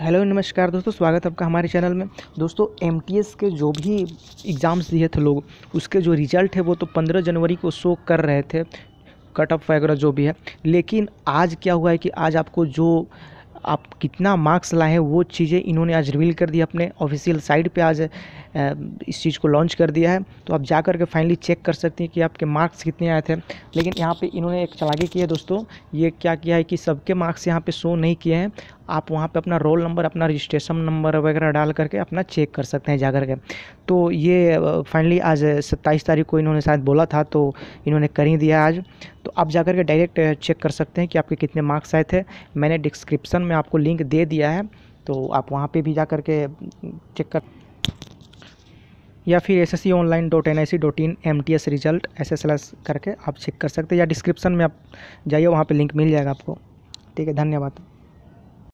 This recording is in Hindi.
हेलो नमस्कार दोस्तों स्वागत है आपका हमारे चैनल में दोस्तों एम के जो भी एग्ज़ाम्स दिए थे लोग उसके जो रिज़ल्ट है वो तो 15 जनवरी को शो कर रहे थे कट ऑफ वगैरह जो भी है लेकिन आज क्या हुआ है कि आज आपको जो आप कितना मार्क्स लाए हैं वो चीज़ें इन्होंने आज रिवील कर दी अपने ऑफिशियल साइट पे आज इस चीज़ को लॉन्च कर दिया है तो आप जा करके के फाइनली चेक कर सकते हैं कि आपके मार्क्स कितने आए थे लेकिन यहाँ पे इन्होंने एक चलाकी की है दोस्तों ये क्या किया है कि सबके मार्क्स यहाँ पे शो नहीं किए हैं आप वहाँ पे अपना रोल नंबर अपना रजिस्ट्रेशन नंबर वगैरह डाल करके अपना चेक कर सकते हैं जा के तो ये फाइनली आज सत्ताईस तारीख को इन्होंने शायद बोला था तो इन्होंने कर ही दिया आज तो आप जा के डायरेक्ट चेक कर सकते हैं कि आपके कितने मार्क्स आए थे मैंने डिस्क्रिप्सन में आपको लिंक दे दिया है तो आप वहाँ पर भी जा करके चेक कर या फिर S S C online dot N I C dot in M T S result S S L S करके आप चेक कर सकते हैं या डिस्क्रिप्शन में आप जाइए वहाँ पे लिंक मिल जाएगा आपको ठीक है धन्यवाद